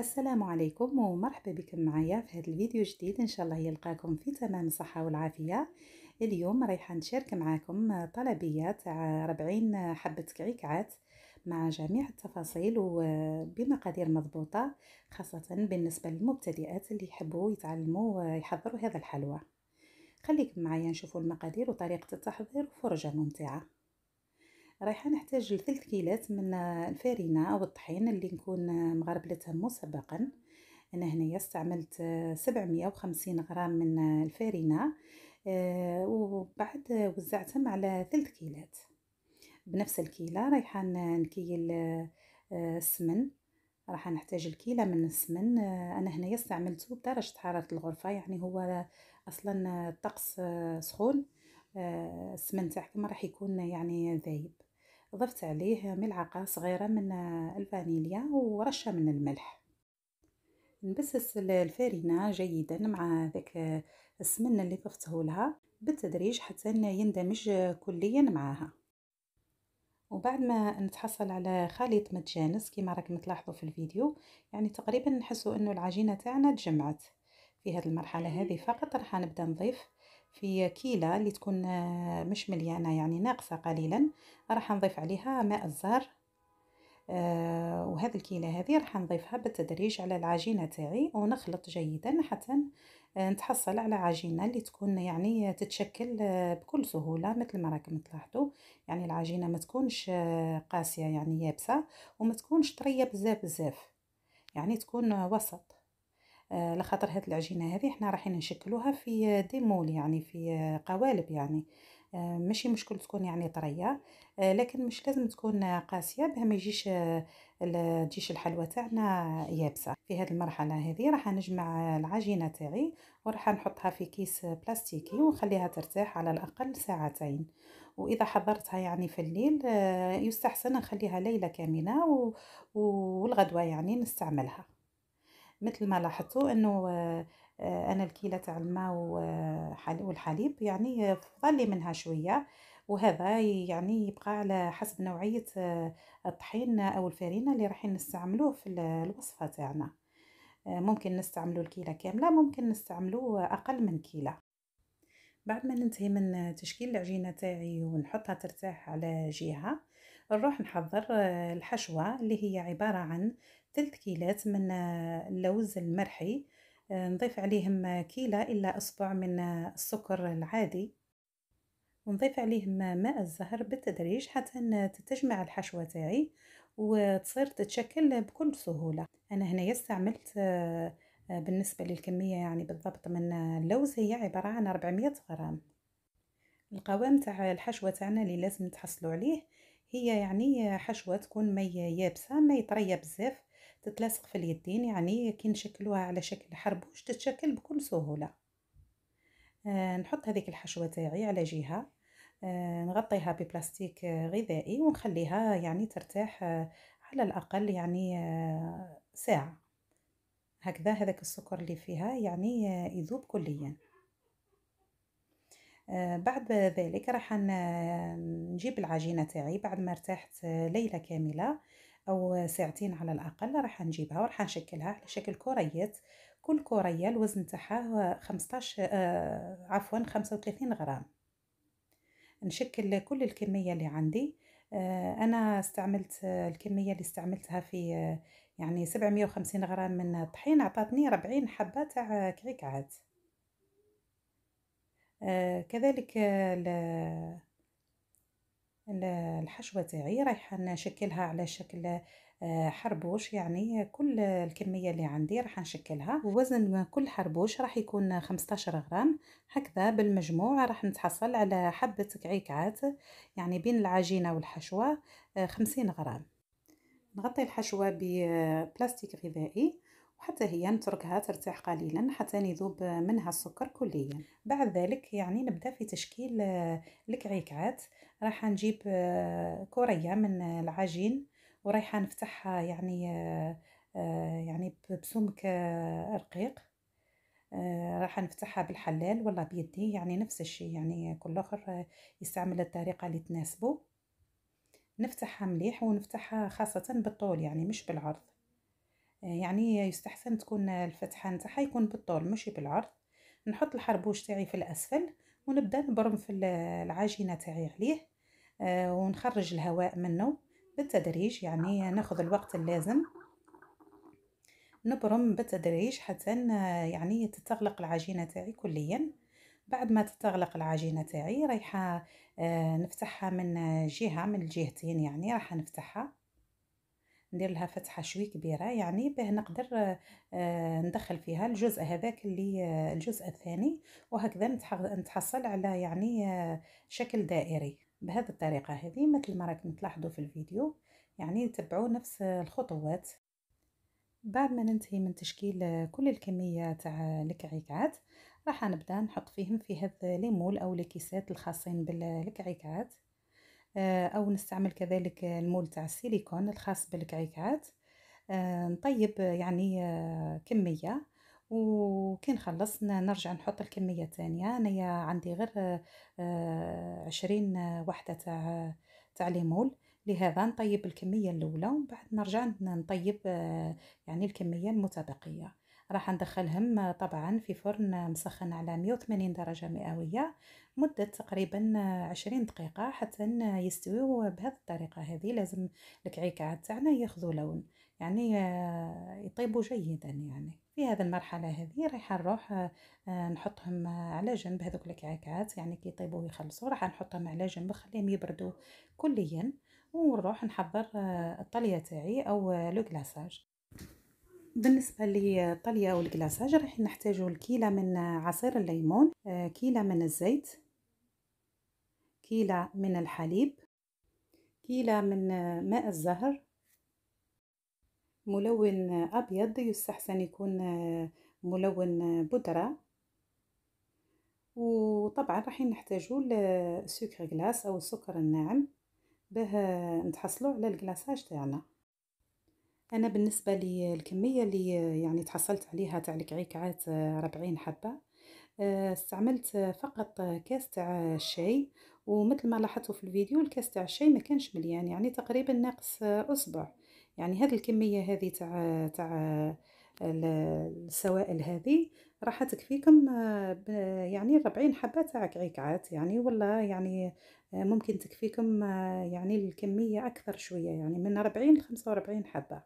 السلام عليكم ومرحبا بكم معايا في هذا الفيديو جديد ان شاء الله يلقاكم في تمام الصحه والعافيه اليوم رايحه نشارك معاكم طلبيه تاع 40 حبه كعكعات مع جميع التفاصيل وبمقادير مضبوطه خاصه بالنسبه للمبتدئات اللي يحبوا يتعلموا يحضروا هذا الحلوى خليكم معايا نشوفوا المقادير وطريقه التحضير وفرجه ممتعه رايحه نحتاج لثلث كيلات من الفارينه او الطحين اللي نكون مغربلتها مسبقا انا هنايا استعملت 750 غرام من الفارينه آه، وبعد وزعتهم على ثلث كيلات بنفس الكيله رايحه نكيل آه، السمن راح نحتاج الكيلة من السمن آه، انا هنايا استعملته بدرجه حراره الغرفه يعني هو اصلا الطقس سخون السمن تاعكم راح يكون يعني ذايب ضفت عليه ملعقة صغيرة من الفانيليا ورشة من الملح نبسس الفارينة جيدا مع ذاك السمن اللي ضفته لها بالتدريج حتى يندمج كليا معها وبعد ما نتحصل على خليط متجانس كما راكم تلاحظوا في الفيديو يعني تقريبا نحسوا انه العجينه تاعنا تجمعت في هذه المرحله هذه فقط راح نبدا نضيف في كيلة اللي تكون آه، مش مليانة يعني ناقصة قليلا راح نضيف عليها ماء الزهر آه، وهذه الكيلة هذه راح نضيفها بالتدريج على العجينة تاعي ونخلط جيدا حتى آه، نتحصل على عجينة اللي تكون يعني تتشكل بكل سهولة مثل ما راكم تلاحظوا يعني العجينة ما تكونش قاسية يعني يابسة وما تكونش طرية بزاف بزاف يعني تكون وسط آه، لخاطر هاد العجينه هذه حنا رايحين نشكلوها في ديمول يعني في قوالب يعني آه، ماشي مشكل تكون يعني طريه آه، لكن مش لازم تكون قاسيه بها ما يجيش تجيش الحلوه تاعنا يابسه في هذه المرحله هذه راح نجمع العجينه تاعي وراح نحطها في كيس بلاستيكي ونخليها ترتاح على الاقل ساعتين واذا حضرتها يعني في الليل يستحسن نخليها ليله كامله والغدوه يعني نستعملها مثل ما لاحظتوا انه آه، انا الكيله تاع الماء والحليب يعني فضل لي منها شويه وهذا يعني يبقى على حسب نوعيه آه، الطحين او الفرينه اللي رايحين نستعملوه في الوصفه تاعنا آه، ممكن نستعملو الكيله كامله ممكن نستعملو اقل من كيله بعد ما ننتهي من تشكيل العجينه تاعي ونحطها ترتاح على جهه نروح نحضر آه، الحشوة اللي هي عبارة عن ثلث كيلات من آه، اللوز المرحي آه، نضيف عليهم كيلة إلا أصبع من السكر العادي ونضيف عليهم ماء الزهر بالتدريج حتى تتجمع الحشوة تاعي وتصير تتشكل بكل سهولة أنا هنا استعملت بالنسبة للكمية يعني بالضبط من اللوز هي عبارة عن 400 غرام القوام تاع الحشوة تاعنا اللي لازم تحصلوا عليه هي يعني حشوه تكون ما يابسه ما يطريه بزاف تتلاصق في اليدين يعني كي نشكلوها على شكل حربوش تتشكل بكل سهوله آه نحط هذيك الحشوه تاعي على جهه آه نغطيها ببلاستيك غذائي ونخليها يعني ترتاح آه على الاقل يعني آه ساعه هكذا هذاك السكر اللي فيها يعني آه، يذوب كليا بعد ذلك راح نجيب العجينه تاعي بعد ما ارتحت ليله كامله او ساعتين على الاقل راح نجيبها وراح نشكلها على شكل كريات كل كريه الوزن تاعها 15 آه عفوا وثلاثين غرام نشكل كل الكميه اللي عندي آه، انا استعملت الكميه اللي استعملتها في يعني سبعمية وخمسين غرام من الطحين عطاتني ربعين حبه تاع كريكعات آه، كذلك الحشوة تاعي رايحة نشكلها على شكل آه، حربوش يعني كل الكمية اللي عندي راح نشكلها وزن كل حربوش راح يكون 15 غرام هكذا بالمجموع راح نتحصل على حبة كعيكات يعني بين العجينة والحشوة 50 آه، غرام نغطي الحشوة ببلاستيك غذائي وحتى هي نتركها ترتاح قليلا حتى يذوب منها السكر كليا بعد ذلك يعني نبدا في تشكيل آه، الكعكات راح نجيب آه، كوريه من العجين ورايحه نفتحها يعني آه، يعني بسمك رقيق راح نفتحها بالحلال ولا بيدي يعني نفس الشيء يعني كل اخر يستعمل الطريقه اللي تناسبه نفتحها مليح ونفتحها خاصه بالطول يعني مش بالعرض يعني يستحسن تكون الفتحه نتاعها يكون بالطول ماشي بالعرض نحط الحربوش تاعي في الاسفل ونبدا نبرم في العجينه تاعي عليه آه، ونخرج الهواء منه بالتدريج يعني ناخذ الوقت اللازم نبرم بالتدريج حتى يعني تتغلق العجينه تاعي كليا بعد ما تتغلق العجينه تاعي رايحه آه، نفتحها من جهه من الجهتين يعني راح نفتحها ندير لها فتحه شوي كبيره يعني باه نقدر آه، ندخل فيها الجزء هذاك اللي آه، الجزء الثاني وهكذا نتحصل على يعني آه، شكل دائري بهذه الطريقه هذه مثل ما راكم تلاحظوا في الفيديو يعني تبعوا نفس الخطوات بعد ما ننتهي من تشكيل كل الكميه تاع الكعكات راح نبدا نحط فيهم في هذا ليمول او الكيسات الخاصين بالكعكات آه، او نستعمل كذلك المول تاع السيليكون الخاص بالكعكات آه، نطيب يعني آه، كميه وكي نخلص نرجع نحط الكميه الثانيه انايا عندي غير عشرين وحده تاع تاع ليمول لهذا نطيب الكميه الاولى ومن بعد نرجع نطيب يعني الكميه المتبقيه راح ندخلهم طبعا في فرن مسخن على 180 درجة مئوية مدة تقريبا 20 دقيقة حتى يستويو بهذه الطريقة هذه لازم الكعكه تاعنا ياخذوا لون يعني آه، يطيبوا جيدا يعني في هذه المرحلة هذه راح نروح آه، نحطهم على جنب هذوك الكعكات يعني كي يطيبوا ويخلصوا راح نحطهم على جنب نخليهم يبردوا كليا ونروح نحضر آه، الطلية تاعي او لو كلاصاج بالنسبه للطليه والكلاصاج راح نحتاجو الكيله من عصير الليمون كيله من الزيت كيله من الحليب كيله من ماء الزهر ملون ابيض يستحسن يكون ملون بودره وطبعا راح نحتاجو السكر غلاس او السكر الناعم باه نتحصلوا على الكلاصاج تاعنا انا بالنسبه للكميه اللي يعني تحصلت عليها تاع الكعكعات 40 حبه آه، استعملت فقط كاس تاع الشاي ومثل ما لاحظتوا في الفيديو الكاس تاع الشاي ما كانش مليان يعني تقريبا ناقص اصبع يعني هذه الكميه هذه تاع تاع السوائل هذه راح تكفيكم آه، يعني 40 حبه تاع كعكعات يعني ولا يعني آه، ممكن تكفيكم يعني الكميه اكثر شويه يعني من 40 ل 45 حبه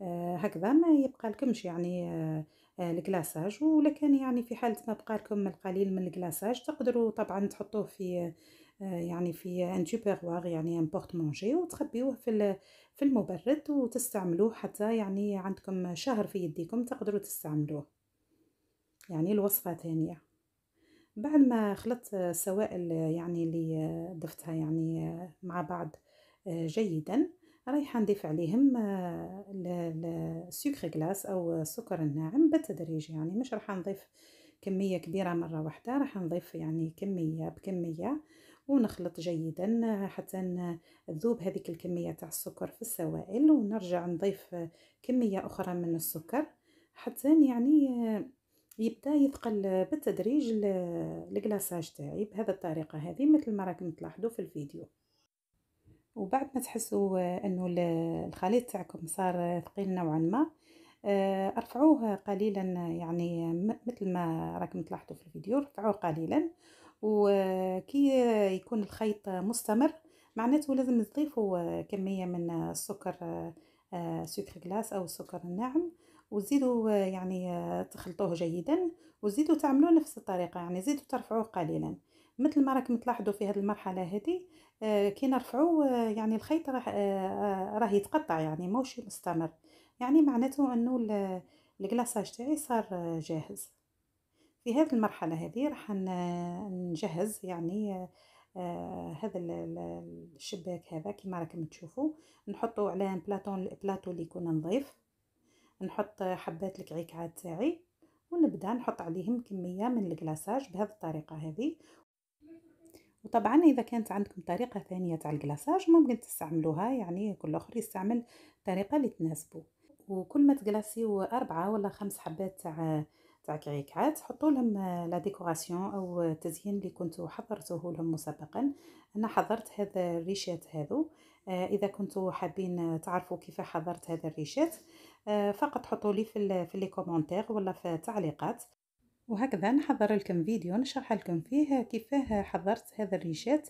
آه، هكذا ما يبقى لكمش يعني آه، آه، الكلاصاج ولكن يعني في حاله ما بقى لكم القليل من الكلاصاج تقدروا طبعا تحطوه في يعني في ان تيبيغوار يعني ان بورت مونجي وتخبيوه في في المبرد وتستعملوه حتى يعني عندكم شهر في يديكم تقدروا تستعملوه يعني الوصفه ثانيه بعد ما خلطت السوائل يعني اللي ضفتها يعني مع بعض جيدا رايحه نضيف عليهم آه، السكر غلاس او السكر الناعم بالتدريج يعني مش راح نضيف كميه كبيره مره واحده راح نضيف يعني كميه بكميه ونخلط جيدا آه، حتى تذوب هذيك الكميه تاع السكر في السوائل ونرجع نضيف كميه اخرى من السكر حتى يعني آه، يبدا يثقل بالتدريج الكلاصاج تاعي بهذا الطريقه هذه مثل ما راكم تلاحظوا في الفيديو وبعد ما تحسوا انه الخليط تاعكم صار ثقيل نوعا ما آه، ارفعوه قليلا يعني مثل ما راكم تلاحظوا في الفيديو رفعوه قليلا وكي يكون الخيط مستمر معناته لازم تضيفوا كميه من السكر آه، سكر غلاس او السكر الناعم وزيدوا يعني تخلطوه جيدا وزيدوا تعملوه نفس الطريقه يعني زيدوا ترفعوه قليلا مثل ما راكم تلاحظوا في هذه المرحله هذه آه، كي نرفعو آه، يعني الخيط راه آه، راه يتقطع يعني ماشي مستمر يعني معناته انه الكلاصاج تاعي صار جاهز في هذه المرحله هذه راح نجهز يعني هذا الشباك هذا كما راكم تشوفوا نحطو على بلاطون بلاطو اللي يكون نظيف نحط حبات الكعكعات تاعي ونبدا نحط عليهم كميه من الكلاصاج بهذه الطريقه هذه وطبعا اذا كانت عندكم طريقه ثانيه تاع الكلاصاج ممكن تستعملوها يعني كل اخر يستعمل طريقه اللي تناسبه وكل ما تكلاصيو أربعة ولا خمس حبات تاع تاع كعيكات حطوا لهم لا ديكوراسيون او التزيين اللي كنتو حضرتوه لهم مسبقا انا حضرت هذا الريشات هذو اذا كنتو حابين تعرفوا كيف حضرت هذا الريشات فقط حطوا لي في في لي كومونتير ولا في التعليقات وهكذا نحضر لكم فيديو نشرح لكم فيه كيفاه حضرت هذا الريشات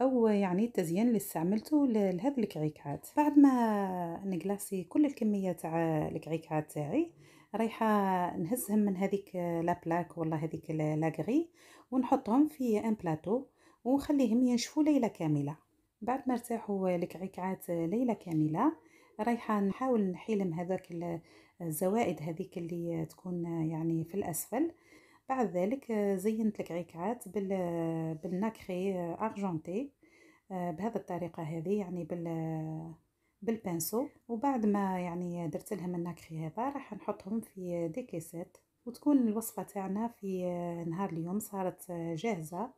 او يعني التزيين اللي استعملته لهذا الكعيكات بعد ما نقلاسي كل الكميه تاع الكعيكات تاعي رايحه نهزهم من هذيك لابلاك ولا هذيك لاغري ونحطهم في ان بلاطو ونخليهم ينشفوا ليله كامله بعد ما ارتاحوا الكعيكات ليله كامله رايحه نحاول نحيلم هذاك الزوائد هذيك اللي تكون يعني في الاسفل بعد ذلك آه، زينت الكعكات بال آه، بالناكري آه، ارجونتي بهذه الطريقه هذه يعني بال بالبنسو وبعد ما يعني درت لهم الناكري هذا راح نحطهم في دي كيسات وتكون الوصفه تاعنا في نهار اليوم صارت جاهزه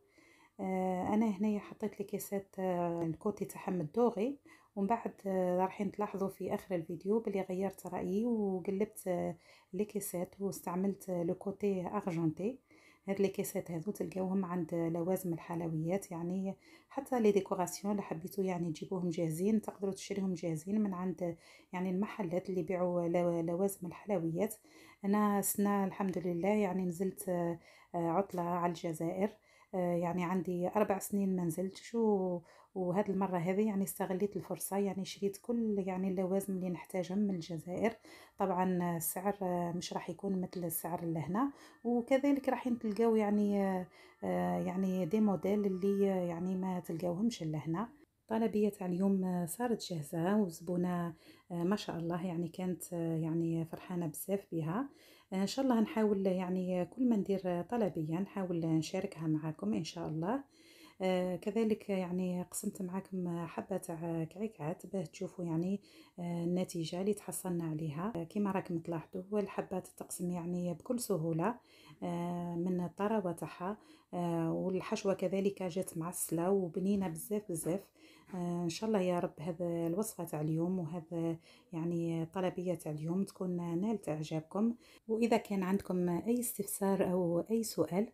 انا هنايا حطيت لي كيسات الكوتي تاعهم الدوغي ومن بعد آه، رايحين تلاحظوا في اخر الفيديو بلي غيرت رايي وقلبت آه، لي كيسات واستعملت آه، لو كوتي ارجنتي هاد لي كيسات هادو تلقاوهم عند لوازم الحلويات يعني حتى لي ديكوراسيون اللي حبيتو يعني تجيبوهم جاهزين تقدروا تشريهم جاهزين من عند يعني المحلات اللي بيعوا لوازم الحلويات انا سنه الحمد لله يعني نزلت عطلة على الجزائر آه، يعني عندي أربع سنين ما نزلتش وهذا وهاد المرة هذه يعني استغليت الفرصة يعني شريت كل يعني اللوازم اللي نحتاجهم من الجزائر طبعا السعر مش راح يكون مثل السعر اللي هنا وكذلك راح تلقاو يعني آه، يعني دي موديل اللي يعني ما تلقاوهمش اللي هنا الطلبيه تاع اليوم آه، صارت جاهزه والزبونه آه، ما شاء الله يعني كانت آه، يعني فرحانه بزاف بها ان شاء الله نحاول يعني كل ما ندير طلبيه نحاول نشاركها معكم ان شاء الله آه، كذلك يعني قسمت معكم حبه تاع كعكات باه تشوفوا يعني آه، النتيجه اللي تحصلنا عليها آه، كما راكم تلاحظوا هو الحبات تقسم يعني بكل سهوله من الطراوه تاعها والحشوه كذلك جات معسله وبنينه بزاف بزاف ان شاء الله يا رب هذا الوصفه تاع اليوم وهذا يعني طلبيه تاع اليوم تكون نالت اعجابكم واذا كان عندكم اي استفسار او اي سؤال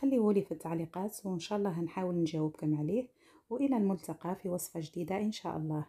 خليه لي في التعليقات وان شاء الله هنحاول نجاوبكم عليه والى الملتقى في وصفه جديده ان شاء الله